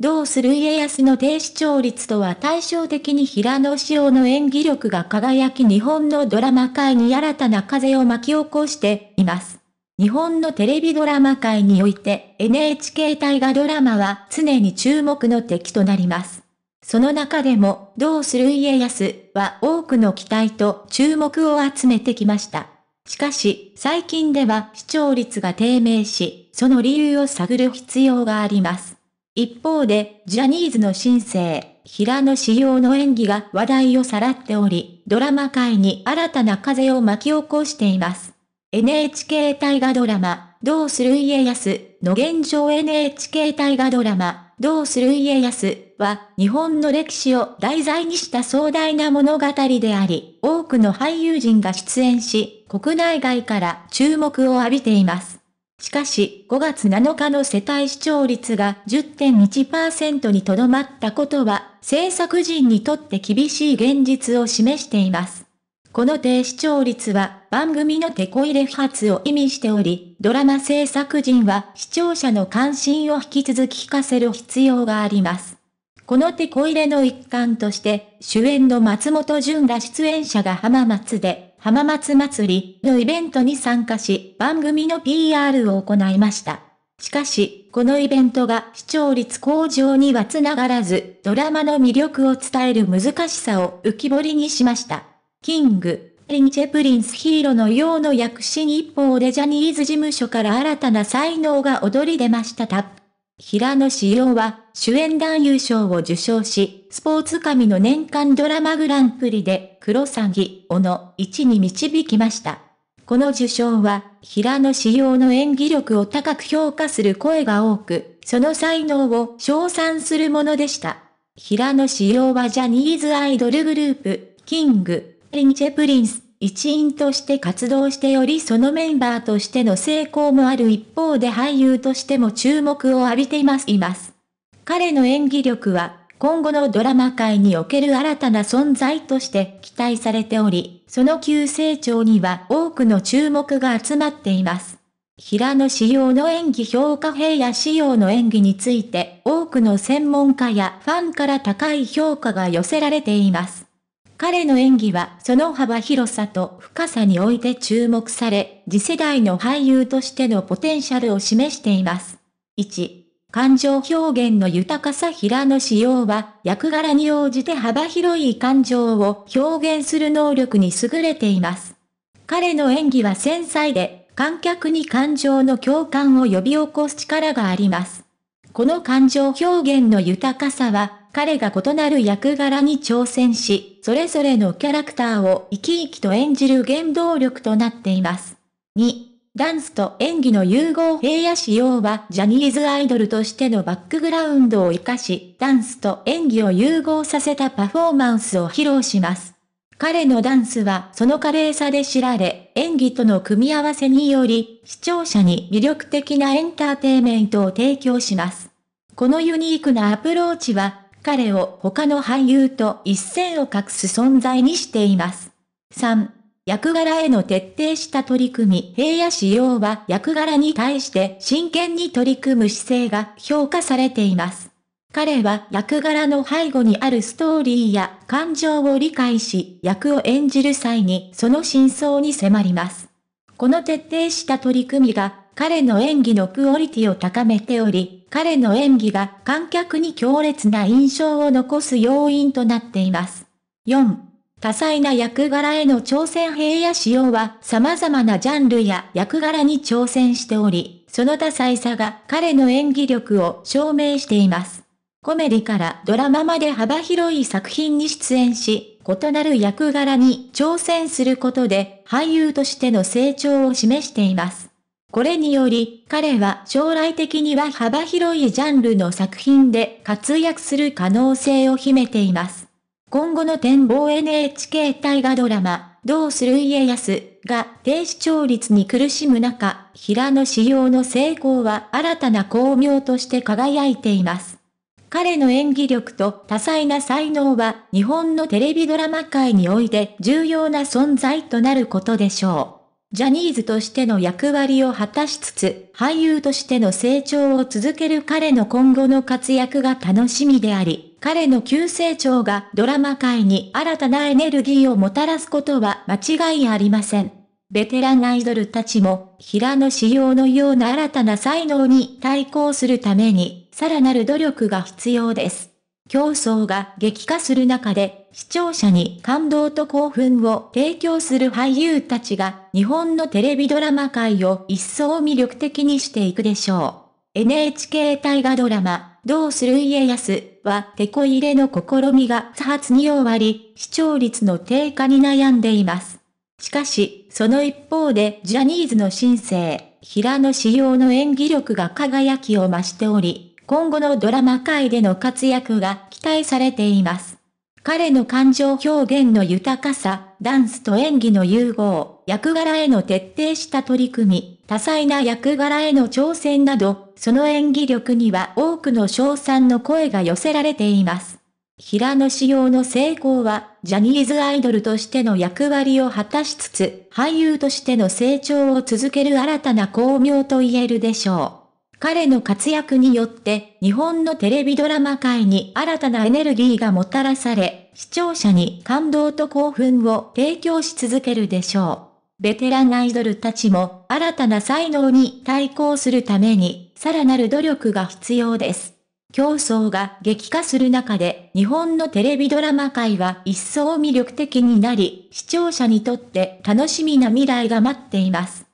どうする家康の低視聴率とは対照的に平野紫耀の演技力が輝き日本のドラマ界に新たな風を巻き起こしています。日本のテレビドラマ界において NHK 大河ドラマは常に注目の敵となります。その中でも、どうする家康は多くの期待と注目を集めてきました。しかし、最近では視聴率が低迷し、その理由を探る必要があります。一方で、ジャニーズの新生、平野紫耀の演技が話題をさらっており、ドラマ界に新たな風を巻き起こしています。NHK 大河ドラマ、どうする家康の現状 NHK 大河ドラマ、どうする家康は、日本の歴史を題材にした壮大な物語であり、多くの俳優陣が出演し、国内外から注目を浴びています。しかし、5月7日の世帯視聴率が10.1%にとどまったことは、制作人にとって厳しい現実を示しています。この低視聴率は番組のテコ入れ不発を意味しており、ドラマ制作人は視聴者の関心を引き続き聞かせる必要があります。このテコ入れの一環として、主演の松本潤ら出演者が浜松で浜松祭りのイベントに参加し、番組の PR を行いました。しかし、このイベントが視聴率向上にはつながらず、ドラマの魅力を伝える難しさを浮き彫りにしました。キング、リンチェプリンスヒーローのようの躍進一方でジャニーズ事務所から新たな才能が躍り出ました。平野紫耀は主演男優賞を受賞し、スポーツ紙の年間ドラマグランプリで黒詐欺、をの1に導きました。この受賞は、平野紫耀の演技力を高く評価する声が多く、その才能を称賛するものでした。平野紫耀はジャニーズアイドルグループ、キング、リンチェプリンス、一員として活動しておりそのメンバーとしての成功もある一方で俳優としても注目を浴びています。います彼の演技力は今後のドラマ界における新たな存在として期待されており、その急成長には多くの注目が集まっています。平野仕様の演技評価平野仕様の演技について多くの専門家やファンから高い評価が寄せられています。彼の演技はその幅広さと深さにおいて注目され、次世代の俳優としてのポテンシャルを示しています。1、感情表現の豊かさ平野仕様は、役柄に応じて幅広い感情を表現する能力に優れています。彼の演技は繊細で、観客に感情の共感を呼び起こす力があります。この感情表現の豊かさは、彼が異なる役柄に挑戦し、それぞれのキャラクターを生き生きと演じる原動力となっています。2、ダンスと演技の融合平野仕様はジャニーズアイドルとしてのバックグラウンドを活かし、ダンスと演技を融合させたパフォーマンスを披露します。彼のダンスはその華麗さで知られ、演技との組み合わせにより、視聴者に魅力的なエンターテイメントを提供します。このユニークなアプローチは、彼を他の俳優と一線を画す存在にしています。3、役柄への徹底した取り組み、平野仕様は役柄に対して真剣に取り組む姿勢が評価されています。彼は役柄の背後にあるストーリーや感情を理解し、役を演じる際にその真相に迫ります。この徹底した取り組みが彼の演技のクオリティを高めており、彼の演技が観客に強烈な印象を残す要因となっています。4. 多彩な役柄への挑戦平野仕様は様々なジャンルや役柄に挑戦しており、その多彩さが彼の演技力を証明しています。コメディからドラマまで幅広い作品に出演し、異なる役柄に挑戦することで俳優としての成長を示しています。これにより、彼は将来的には幅広いジャンルの作品で活躍する可能性を秘めています。今後の展望 NHK 大河ドラマ、どうする家康が低視聴率に苦しむ中、平野仕様の成功は新たな巧妙として輝いています。彼の演技力と多彩な才能は日本のテレビドラマ界において重要な存在となることでしょう。ジャニーズとしての役割を果たしつつ、俳優としての成長を続ける彼の今後の活躍が楽しみであり、彼の急成長がドラマ界に新たなエネルギーをもたらすことは間違いありません。ベテランアイドルたちも、平野仕様のような新たな才能に対抗するために、さらなる努力が必要です。競争が激化する中で視聴者に感動と興奮を提供する俳優たちが、日本のテレビドラマ界を一層魅力的にしていくでしょう。NHK 大河ドラマ、どうする家康は、テこ入れの試みが不発に終わり、視聴率の低下に悩んでいます。しかし、その一方で、ジャニーズの新生、平野紫耀の演技力が輝きを増しており、今後のドラマ界での活躍が期待されています。彼の感情表現の豊かさ、ダンスと演技の融合、役柄への徹底した取り組み、多彩な役柄への挑戦など、その演技力には多くの賞賛の声が寄せられています。平野紫耀の成功は、ジャニーズアイドルとしての役割を果たしつつ、俳優としての成長を続ける新たな巧妙と言えるでしょう。彼の活躍によって日本のテレビドラマ界に新たなエネルギーがもたらされ、視聴者に感動と興奮を提供し続けるでしょう。ベテランアイドルたちも新たな才能に対抗するために、さらなる努力が必要です。競争が激化する中で、日本のテレビドラマ界は一層魅力的になり、視聴者にとって楽しみな未来が待っています。